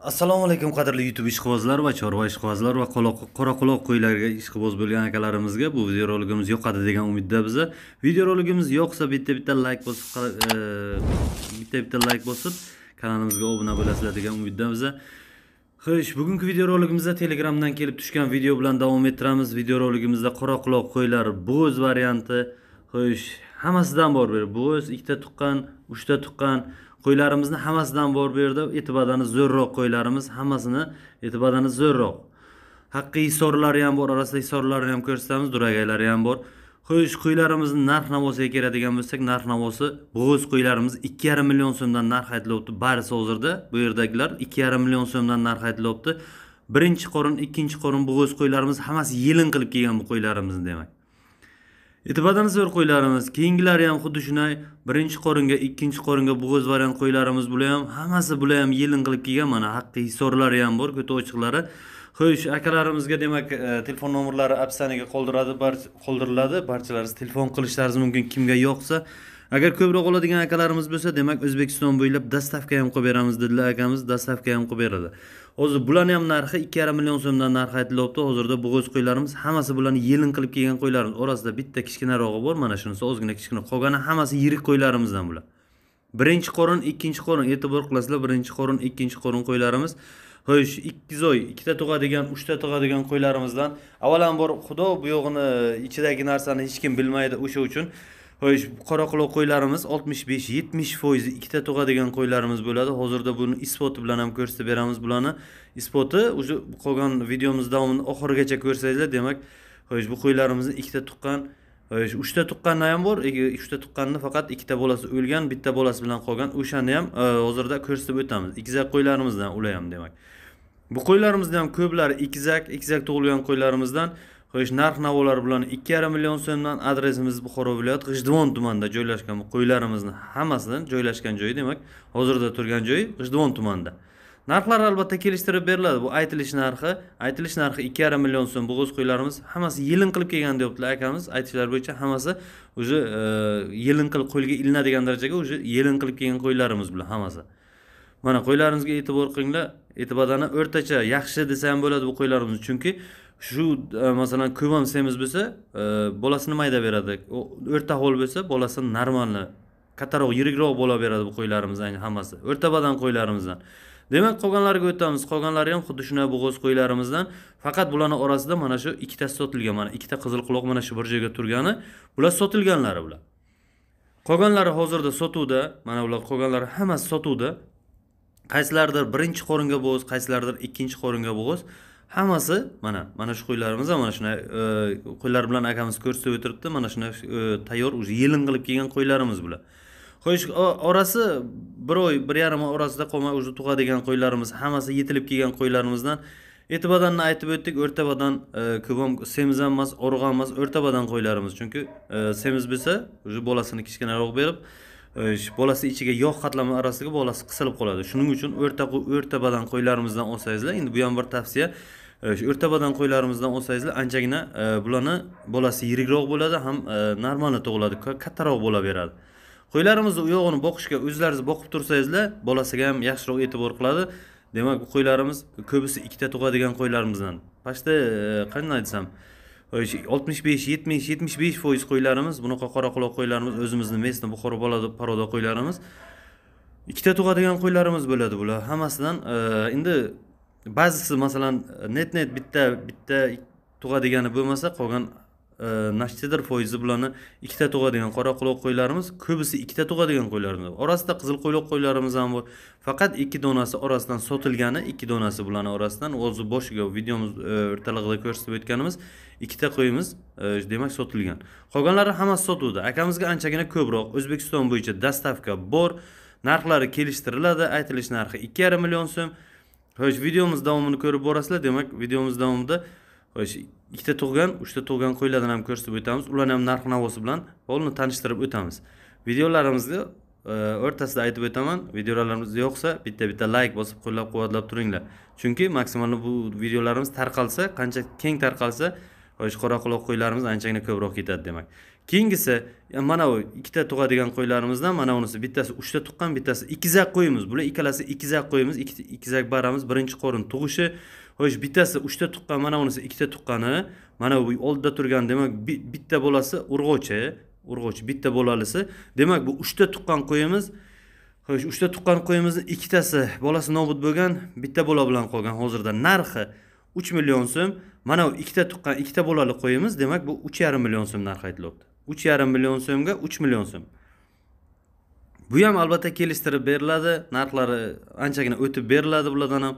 assalomu alaykum qadrli youtube ishqibozlar va chorva ishqibozlar va qoraquloq qo'ylarga ishqiboz bo'lgan akalarimizga bu videoroligimiz yoqadi degan umidda biza videoroligimiz yoqsa bitta bitta layk bosib e, bitta bitta layk bosib kanalimizga obuna bo'lasizlar degan umidda biza xo'sh bugungi videoroligimizda telegramdan kelib tushgan video bilan davom ettiramiz videoroligimizda qoraquloq qo'ylar bo'z varianti xo'sh hammasidan bor bo'z ikkita tuqqan uchta tuqqan qo'ylarimizni hammasidan bor bu yerda etibadani zo'rroq qo'ylarimiz hammasini etibadani zo'rroq haqiqiy hisorlari ham bor orasida hisorlarni ham ko'rsatamiz duragaylari ham bor xo'sh qo'ylarimizni narx navosiga keladigan bo'lsak narx navosi bo'g'iz qo'ylarimiz ikki yarim million so'mdan narx aytilyapti barisi hozirda bu yerdagilar ikki yarim million so'mdan narx aytilyapti birinchi qorin ikkinchi qorin bo'g'iz qo'ylarimiz hammasi yelin qilib kelgan bu qo'ylarimizni demak e'tibordan nazar qo'ylarimiz keyingilari ham xuddi shunday birinchi qoringa ikkinchi qoringa bo'g'iz variant qo'ylarimiz bular ham hammasi bular ham yelin qilib kelgan mana haqiqiy hisorlari ham bor ko'ta ochiqlari xo'sh akalarimizga demak e, telefon nomerlari opsaniga qoldiradi qoldiriladi barchalaringiz telefon qilishlaringiz mumkin kimga yoqsa agar ko'proq oladigan akalarimiz bo'lsa demak o'zbekiston bo'ylab dastavka ham qilib beramiz dedilar akamiz dastavka ham qilib beradi hozir bularni ham narxi ikki yarim million so'mdan narxi aytilyapti hozirda bo'g'oz qo'ylarimiz hammasi bularni yelin qilib kelgan qo'ylarimiz orasida bitta kichkinarog'i bor mana shunisi ozgina kichkina qolgani hammasi yirik qo'ylarimizdan bular birinchi qorin ikkinchi qorin e'tibor qilasizlar birinchi qorin ikkinchi qorin qo'ylarimiz xo'sh ikki zoy ikkita tug'adigan uchta tug'adigan qo'ylarimizdan avvalambor xudo bu yo'g'ini ichidagi narsani hech kim bilmaydi o'sha uchun xo'sh qoraquloq qo'ylarimiz oltmish besh yetmish foiz ikkita tug'adigan qo'ylarimiz bo'ladi hozirda buni isboti bilan ham ko'rsatib beramiz bularni isboti уже qolgan videomiz davomini oxirigacha ko'rsangizlar demak xo'sh bu qo'ylarimizni ikkita tuqqan uchta tuqqani ham bor uchta tuqqanni faqat ikkita bolasi o'lgan bitta bolasi bilan qolgan o'shani ham e, hozirda ko'rsatib o'tamiz egizak qo'ylarimizdan ular ham demak bu qo'ylarimizni ham ko'plari egizak egizak tug'ilgan qo'ylarimizdan xo'sh narx navolar bilan ikki yarim million so'mdan adresimiz buxoro viloyati g'ijduvon tumanida joylashgan bu qo'ylarimizni hammasidan joylashgan joyi demak hozirda turgan joyi g'ijduvon tumanida narxlar albatta kelishtirib beriladi bu aytilish narxi aytilish narxi ikki yarim million so'm bo'g'oz qo'ylarimiz hammasi yelin qilib kelgan deyaptilar akamiz aytishlar bo'yicha hammasi уже e, yelin qilib qo'lga ilinadigan darajaga уже yelin qilib kelgan qo'ylarimiz bilan hammasi mana qo'ylarimizga e'tibor qilinglar e'tibordan o'rtacha yaxshi desa ham bo'ladi bu qo'ylarimiz chunki shu e, masalan ko'mam semiz bo'lsa e, bolasini mayda beradi o'rta ho'l bo'lsa bolasini normalni kattaroq yirikroq bo'la beradi bu qo'ylarimiz ayni hammasi o'rta badan qo'ylarimizdan demak qolganlariga o'tamiz qolganlari ham xuddi shunday bo'g'oz qo'ylarimizdan faqat bularni orasida mana shu ikkitasi sotilgan mana ikkita qizil quloq mana shu bir joyga turgani bular sotilganlari bular qolganlari hozirda sotuvda mana bular qolganlari hammasi sotuvda qaysilaridir birinchi qoringa bo'g'oz qaysilaridir ikkinchi qoringa bo'g'oz hammasi mana mana shu qo'ylarimiz ham mana shunday e, qo'ylar bilan akamiz ko'rsatib o'tiribdi mana shunday e, tayyor уже yelin qilib kelgan qo'ylarimiz bular xo'sh orasi bir oy bir yarim oy orasida qolmay уже tug'adigan qo'ylarimiz hammasi yetilib kelgan qo'ylarimizdan eti badanni aytib o'tdik o'rta badan e, ko'p ham semiz ham emas urug' ham emas o'rta badan qo'ylarimiz chunki semiz bo'lsa уже bolasini kichkinaroq berib bolasi ichiga yog' qatlami orasiga bolasi qisilib qoladi shuning uchun o'rta o'rta badan qo'ylarimizdan olsangizlar endi bu ham bir tavsiya shu э, badan qo'ylarimizdan olsangizlar anchagina э, bularni bolasi yirikroq bo'ladi ham э, normalni tug'iladi kattaroq bo'laveradi qo'ylarimizni uyog'ini boqishga o'zlaringiz boqib tursangizlar bolasiga ham yaxshiroq e'tibor qiladi demak bu qo'ylarimiz ko'bisi ikkita tug'adigan qo'ylarimizdan почти qanday desam oltmish besh yetmish yetmish besh foiz qo'ylarimiz bunaqa qoraquloq qo'ylarimiz o'zimizni местный buxoro poroda qo'ylarimiz ikkita tug'adigan qo'ylarimiz bo'ladi bular hammasidan endi ba'zisi masalan net net bitta bitta tug'adigani bo'lmasa qolgan e, nashtidir foizi bularni ikkita tug'adigan qora quloq qo'ylarimiz ko'bisi ikkita tug'adigan qo'ylarimiz orasida qizil qo'yloq qo'ylarimiz ham bor faqat ikki donasi orasidan sotilgani ikki donasi bularni orasidan o'zi boshiga videomiz o'rtalig'ida e, ko'rsatib o'tganimiz ikkita qo'yimiz e, demak sotilgan qolganlari hammasi sotuvda akamizga anchagina ko'proq o'zbekiston bo'yicha dastavka bor narxlari kelishtiriladi aytilish narxi ikki yarim million so'm xo'sh videomiz davomini ko'rib borasizlar demak videomiz davomida xo'sh ikkita tug'gan uchta tug'gan qo'ylardan ham ko'rsatib o'tamiz ularni ham narx navosi bilan va uni tanishtirib o'tamiz videolarimizni e, o'rtasida aytib o'taman videolarimiz yoqsa bitta bitta layk bosib qo'llab quvvatlab turinglar chunki maksimal bu videolarimiz tarqalsa qancha keng tarqalsa o'sha qora quloq qo'ylarimiz anchagina ko'proq ketadi demak keyingisi mana bu ikkita tug'adigan qo'ylarimizdan mana bunisi bittasi uchta tuqqan bittasi ikkizak qo'yimiz bular ikkalasi ikkizak qo'yimiz ikkizak baramiz birinchi qorin tug'ishi xo'sh bittasi uchta tuqqan mana bunisi ikkita tuqqani mana bu oldida turgan demak bitta bolasi urg'ochi urg'ochi bitta bolalisi demak bu uchta tuqqan qo'yimiz xo'sh uchta tuqqan qo'yimizni ikkitasi bolasi nobud bo'lgan bitta bola bilan qolgan hozirda narxi uch million so'm mana bu ikkita tuqqan ikkita bolali qo'yimiz demak bu uch yarim million so'm narxi aytilyapti uch yarim million so'mga uch million so'm bu ham albatta kelishtirib beriladi narxlari anchagina o'tib beriladi bulardan ham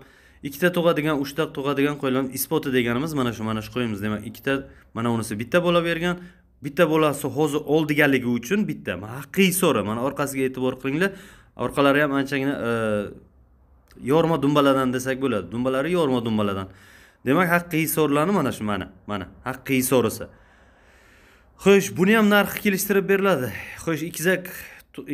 ikkita tug'adigan uchta tug'adigan qo'ylarni isboti deganimiz mana shu mana shu qo'yimiz demak ikkita mana unisi bitta bola bergan bitta bolasi hozir oldiganligi uchun bitta haqiqiy so'ri mana orqasiga e'tibor qilinglar orqalari ham anchagina e, yorma dumbaladan desak bo'ladi dumbalari yorma dumbaladan demak haqqi so'rilani mana shu mana mana haqqi so'risi xo'sh buni ham narxi kelishtirib beriladi xo'sh ikkizak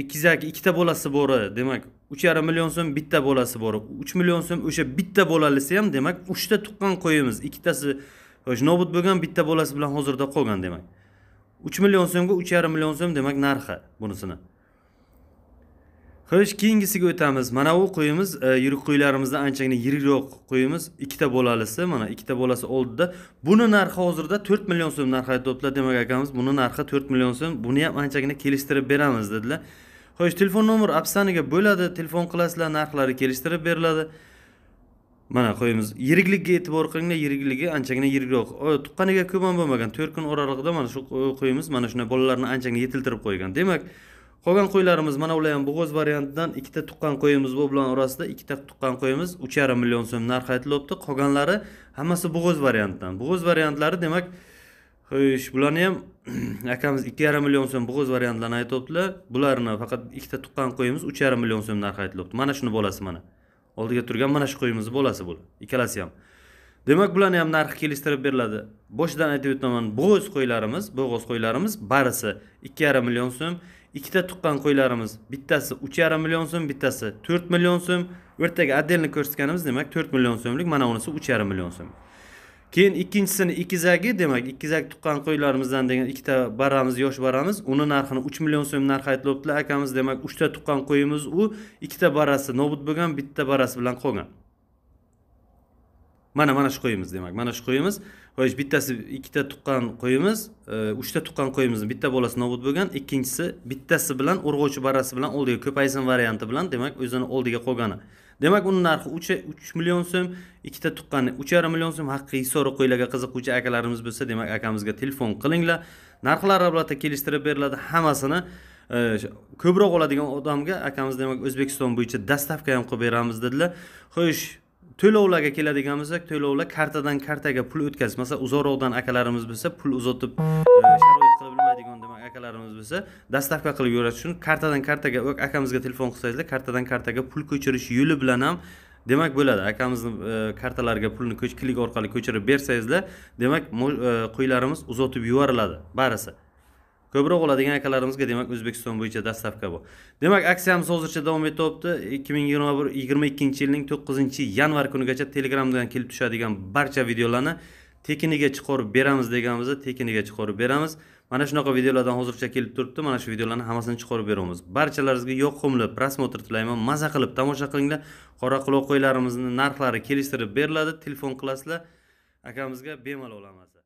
ikkizak ikkita bolasi bo'ri demak uch yarim million so'm bitta bolasi bo'ri uch million so'm o'sha bitta bolalisi ham demak uchta tuqqan qo'yimiz ikkitasi xo'sh nobud bo'lgan bitta bolasi bilan hozirda qolgan demak uch million so'mga uch yarim million so'm demak narxi bunisini xo'sh keyingisiga o'tamiz mana bu qo'yimiz e, yirik qo'ylarimizdan anchagina yirikroq qo'yimiz ikkita bolalisi mana ikkita bolasi oldida buni narxi hozirda to'rt million so'm narxida aytyaptilar demak akamiz buni narxi to'rt million so'm buni ham anchagina kelishtirib beramiz dedilar xo'sh telefon nomer opsaniga bo'ladi telefon qilasizlar narxlari kelishtirib beriladi mana qo'yimiz yirikligiga e'tibor qilinglar yirikligi anchagina yirikroq tuqqaniga ko'p ham bo'lmagan to'rt kun oralig'ida mana shu qo'yimiz mana shunday bolalarni anchagina yetiltirib qo'ygan demak qolgan qo'ylarimiz mana ular ham bo'g'oz variantidan ikkita tuqqan qo'yimiz bu bilan orasida ikkita tuqqan qo'yimiz uch yarim million so'm narxi aytilyapti qolganlari hammasi bo'g'oz variantidan bo'g'oz variantlari demak xo'sh bularni ham akamiz ikki yarim million so'm bo'g'oz variantlarini aytyaptilar bularni faqat ikkita tuqqan qo'yimiz uch yarim million so'm narxi aytilyapti mana shuni bolasi mana oldiga turgan mana shu qo'yimizni bolasi bu ikkalasi ham demak bularni ham narxi kelishtirib beriladi boshidan aytib o'taman bo'g'oz qo'ylarimiz bo'g'oz qo'ylarimiz barisi ikki yarim million so'm ikkita tuqqan qo'ylarimiz bittasi uch yarim million so'm bittasi to'rt million so'm o'rtaga отдельно ko'rsatganimiz demak to'rt million so'mlik mana unisi uch yarim million so'm keyin ikkinchisini ikkizagi demak ikkizak tuqqan qo'ylarimizdan degan ikkita barramiz yosh barramiz uni narxini uch million so'm narxi aytilyaptilar akamiz demak uchta tuqqan qo'yimiz u ikkita barasi nobud bo'lgan bitta barasi bilan qolgan mana mana shu qo'yimiz demak mana shu qo'yimiz xo'sh bittasi ikkita tuqqan qo'yimiz e, uchta tuqqan qo'yimizni bitta bolasi nobud bo'lgan ikkinchisi bittasi bilan urg'ochi barrasi bilan oldiga ko'paysin varianti bilan demak o'zini oldiga qolgani demak uni narxi uch million so'm ikkita tuqqani uch yarim million so'm haqqi hisori qo'ylarga qiziquvchi akalarimiz bo'lsa demak akamizga telefon qilinglar narxlar albatta kelishtirib beriladi hammasini e, ko'proq oladigan odamga akamiz demak o'zbekiston bo'yicha dastavka ham qilib beramiz dedilar xo'sh to'lovlarga keladigan bo'lsak to'lovlar kartadan kartaga pul o'tkazish masalan uzoqroqdan akalarimiz bo'lsa pul uzatib e, sharoit qila bilmaydigan demak akalarimiz bo'lsa dastavka qilib yuboradi uchun kartadan kartaga akamizga telefon qilsangizlar kartadan kartaga pul ko'chirish yo'li bilan ham demak bo'ladi akamizni e, kartalariga pulni klik orqali ko'chirib bersangizlar demak e, qo'ylarimiz uzatib yuboriladi barisi ko'proq oladigan akalarimizga demak o'zbekiston bo'yicha dastavka bu demak aksiyamiz hozircha davom etyapti ikki ming yigirma bir yigirma ikkinchi yilning to'qqizinchi yanvar kunigacha telegramdan kelib tushadigan barcha videolarni tekiniga chiqarib beramiz deganmiz tekiniga chiqarib beramiz mana shunaqa videolardan hozircha kelib turibdi mana shu videolarni hammasini chiqarib beramiz barchalaringizga yoqimli prosmotr tilayman maza qilib tomosha qilinglar quloq qo'ylarimizni narxlari kelishtirib beriladi telefon qilasizlar akamizga bemalol olamasiz